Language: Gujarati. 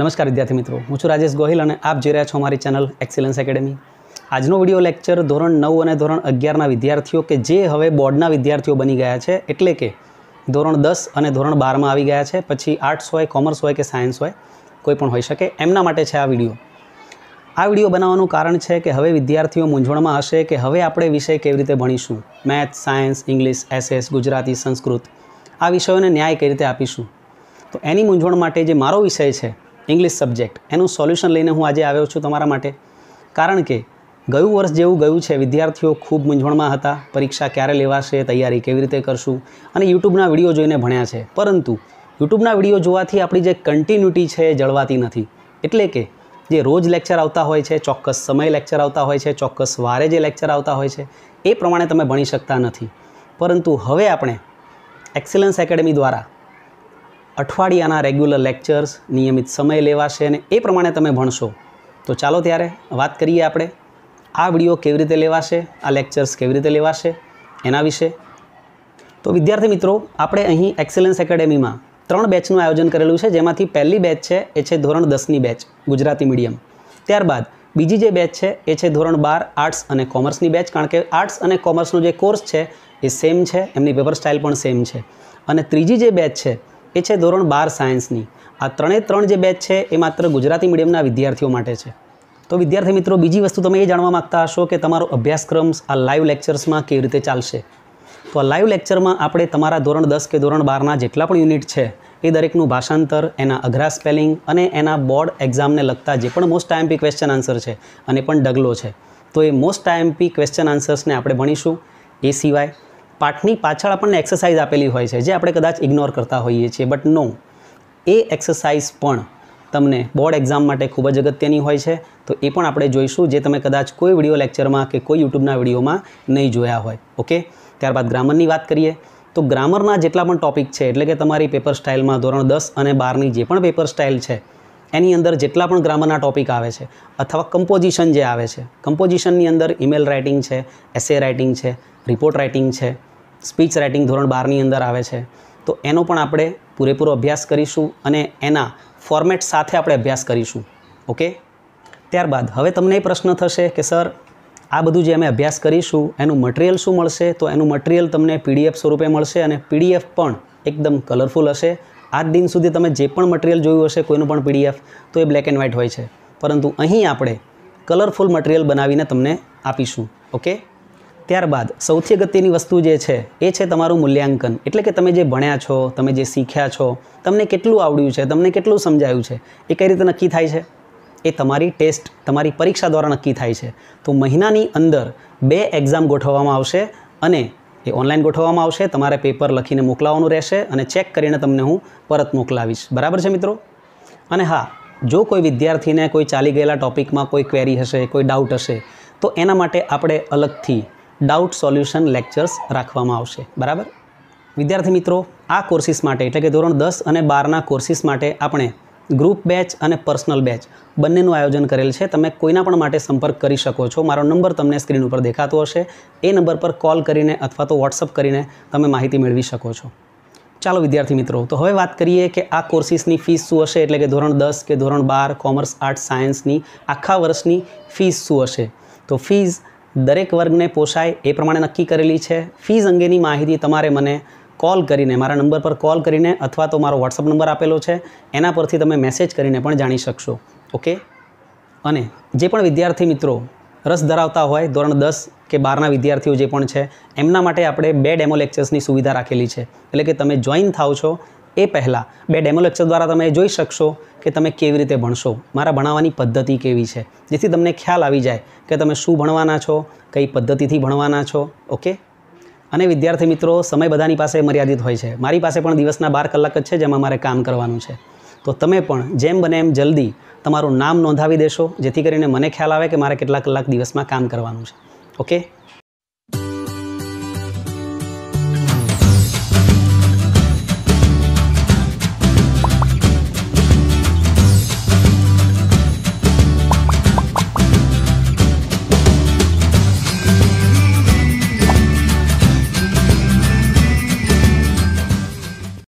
નમસ્કાર વિદ્યાર્થી મિત્રો હું છું રાજેશ ગોહિલ અને આપ જોઈ રહ્યા છો મારી ચેનલ એક્સિલન્સ એકેડેમી આજનો વિડીયો લેક્ચર ધોરણ નવ અને ધોરણ અગિયારના વિદ્યાર્થીઓ કે જે હવે બોર્ડના વિદ્યાર્થીઓ બની ગયા છે એટલે કે ધોરણ દસ અને ધોરણ બારમાં આવી ગયા છે પછી આર્ટ્સ હોય કોમર્સ હોય કે સાયન્સ હોય કોઈ પણ હોઈ શકે એમના માટે છે આ વિડીયો આ વિડીયો બનાવવાનું કારણ છે કે હવે વિદ્યાર્થીઓ મૂંઝવણમાં હશે કે હવે આપણે વિષય કેવી રીતે ભણીશું maths science English SS Gujarati Sanskrit આ વિષયોને ન્યાય કઈ રીતે આપીશું તો એની મૂંઝવણ માટે જે મારો વિષય છે ઇંગ્લિશ સબ્જેક્ટ એનું સોલ્યુશન લઈને હું આજે આવ્યો છું તમારા માટે કારણ કે ગયું વર્ષ જેવું ગયું છે વિદ્યાર્થીઓ ખૂબ મૂંઝવણમાં હતા પરીક્ષા ક્યારે લેવાશે તૈયારી કેવી રીતે કરશું અને યુટ્યુબના વિડીયો જોઈને ભણ્યા છે પરંતુ યુટ્યુબના વિડીયો જોવાથી આપણી જે કન્ટિન્યુટી છે એ જળવાતી નથી એટલે કે જે રોજ લેક્ચર આવતા હોય છે ચોક્કસ સમય લેક્ચર આવતા હોય છે ચોક્કસ વારે જે લેક્ચર આવતા હોય છે એ પ્રમાણે તમે ભણી શકતા નથી પરંતુ હવે આપણે એક્સેલન્સ એકેડમી દ્વારા અઠવાડિયાના રેગ્યુલર લેક્ચર્સ નિયમિત સમય લેવાશે અને એ પ્રમાણે તમે ભણશો તો ચાલો ત્યારે વાત કરીએ આપણે આ વિડીયો કેવી રીતે લેવાશે આ લેક્ચર્સ કેવી રીતે લેવાશે એના વિશે તો વિદ્યાર્થી મિત્રો આપણે અહીં એક્સેલન્સ એકેડેમીમાં ત્રણ બેચનું આયોજન કરેલું છે જેમાંથી પહેલી બેચ છે એ છે ધોરણ દસની બેચ ગુજરાતી મીડિયમ ત્યારબાદ બીજી જે બેચ છે એ છે ધોરણ બાર આર્ટ્સ અને કોમર્સની બેચ કારણ કે આર્ટ્સ અને કોમર્સનો જે કોર્સ છે એ સેમ છે એમની પેપર સ્ટાઇલ પણ સેમ છે અને ત્રીજી જે બેચ છે એ છે ધોરણ બાર સાયન્સની આ ત્રણે ત્રણ જે બેચ છે એ માત્ર ગુજરાતી મીડિયમના વિદ્યાર્થીઓ માટે છે તો વિદ્યાર્થી મિત્રો બીજી વસ્તુ તમે એ જાણવા માગતા હશો કે તમારો અભ્યાસક્રમ આ લાઈવ લેક્ચર્સમાં કેવી રીતે ચાલશે તો આ લાઈવ લેક્ચરમાં આપણે તમારા ધોરણ દસ કે ધોરણ બારના જેટલા પણ યુનિટ છે એ દરેકનું ભાષાંતર એના અઘરા સ્પેલિંગ અને એના બોર્ડ એક્ઝામને લગતા જે પણ મોસ્ટ આઈએમપી ક્વેશ્ચન આન્સર છે અને પણ ડગલો છે તો એ મોસ્ટ આઈએમપી ક્વેશ્ચન આન્સર્સને આપણે ભણીશું એ સિવાય પાઠની પાછળ આપણને એક્સરસાઇઝ આપેલી હોય છે જે આપણે કદાચ ઇગ્નોર કરતા હોઈએ છીએ બટ નો એ એક્સરસાઇઝ પણ તમને બોર્ડ એક્ઝામ માટે ખૂબ જ અગત્યની હોય છે તો એ પણ આપણે જોઈશું જે તમે કદાચ કોઈ વિડીયો લેક્ચરમાં કે કોઈ યુટ્યુબના વિડીયોમાં નહીં જોયા હોય ઓકે ત્યારબાદ ગ્રામરની વાત કરીએ તો ગ્રામરના જેટલા પણ ટોપિક છે એટલે કે તમારી પેપર સ્ટાઇલમાં ધોરણ દસ અને બારની જે પણ પેપર સ્ટાઇલ છે એની અંદર જેટલા પણ ગ્રામરના ટોપિક આવે છે અથવા કમ્પોઝિશન જે આવે છે કમ્પોઝિશનની અંદર ઈમેલ રાઇટિંગ છે એસે રાઇટિંગ છે રિપોર્ટ રાઇટિંગ છે સ્પીચ રાઇટિંગ ધોરણ બારની અંદર આવે છે તો એનો પણ આપણે પૂરેપૂરો અભ્યાસ કરીશું અને એના ફોર્મેટ સાથે આપણે અભ્યાસ કરીશું ઓકે ત્યારબાદ હવે તમને એ પ્રશ્ન થશે કે સર આ બધું જે અમે અભ્યાસ કરીશું એનું મટિરિયલ શું મળશે તો એનું મટિરિયલ તમને પીડીએફ સ્વરૂપે મળશે અને પીડીએફ પણ એકદમ કલરફુલ હશે આજ દિન સુધી તમે જે પણ મટિરિયલ જોયું હશે કોઈનું પણ પીડીએફ તો એ બ્લેક એન્ડ વ્હાઇટ હોય છે પરંતુ અહીં આપણે કલરફુલ મટિરિયલ બનાવીને તમને આપીશું ઓકે ત્યારબાદ સૌથી અગત્યની વસ્તુ જે છે એ છે તમારું મૂલ્યાંકન એટલે કે તમે જે ભણ્યા છો તમે જે શીખ્યા છો તમને કેટલું આવડ્યું છે તમને કેટલું સમજાયું છે એ કઈ રીતે નક્કી થાય છે એ તમારી ટેસ્ટ તમારી પરીક્ષા દ્વારા નક્કી થાય છે તો મહિનાની અંદર બે એક્ઝામ ગોઠવવામાં આવશે અને એ ઓનલાઈન ગોઠવવામાં આવશે તમારે પેપર લખીને મોકલાવવાનું રહેશે અને ચેક કરીને તમને હું પરત મોકલાવીશ બરાબર છે મિત્રો અને હા જો કોઈ વિદ્યાર્થીને કોઈ ચાલી ગયેલા ટોપિકમાં કોઈ ક્વેરી હશે કોઈ ડાઉટ હશે તો એના માટે આપણે અલગથી ડાઉટ સોલ્યુશન લેક્ચર્સ રાખવામાં આવશે બરાબર વિદ્યાર્થી મિત્રો આ કોર્સિસ માટે એટલે કે ધોરણ દસ અને બારના કોર્સિસ માટે આપણે ગ્રુપ બેચ અને પર્સનલ બેચ બંનેનું આયોજન કરેલ છે તમે કોઈના પણ માટે સંપર્ક કરી શકો છો મારો નંબર તમને સ્ક્રીન ઉપર દેખાતો હશે એ નંબર પર કોલ કરીને અથવા તો વોટ્સઅપ કરીને તમે માહિતી મેળવી શકો છો ચાલો વિદ્યાર્થી મિત્રો તો હવે વાત કરીએ કે આ કોર્સિસની ફીસ શું હશે એટલે કે ધોરણ દસ કે ધોરણ બાર કોમર્સ આર્ટ્સ સાયન્સની આખા વર્ષની ફીસ શું હશે તો ફીઝ દરેક વર્ગને પોસાય એ પ્રમાણે નક્કી કરેલી છે ફીઝ અંગેની માહિતી તમારે મને કોલ કરીને મારા નંબર પર કોલ કરીને અથવા તો મારો વોટ્સઅપ નંબર આપેલો છે એના પરથી તમે મેસેજ કરીને પણ જાણી શકશો ઓકે અને જે પણ વિદ્યાર્થી મિત્રો રસ ધરાવતા હોય ધોરણ દસ કે બારના વિદ્યાર્થીઓ જે પણ છે એમના માટે આપણે બે ડેમો લેક્ચર્સની સુવિધા રાખેલી છે એટલે કે તમે જોઈન થાવ છો એ પહેલાં બે ડેમો લેક્ચર દ્વારા તમે જોઈ શકશો કે તમે કેવી રીતે ભણશો મારા ભણાવવાની પદ્ધતિ કેવી છે જેથી તમને ખ્યાલ આવી જાય કે તમે શું ભણવાના છો કઈ પદ્ધતિથી ભણવાના છો ઓકે અને વિદ્યાર્થી મિત્રો સમય બધાની પાસે મર્યાદિત હોય છે મારી પાસે પણ દિવસના બાર કલાક જ છે જેમાં મારે કામ કરવાનું છે તો તમે પણ જેમ બને એમ જલ્દી તમારું નામ નોંધાવી દેશો જેથી કરીને મને ખ્યાલ આવે કે મારે કેટલા કલાક દિવસમાં કામ કરવાનું છે ઓકે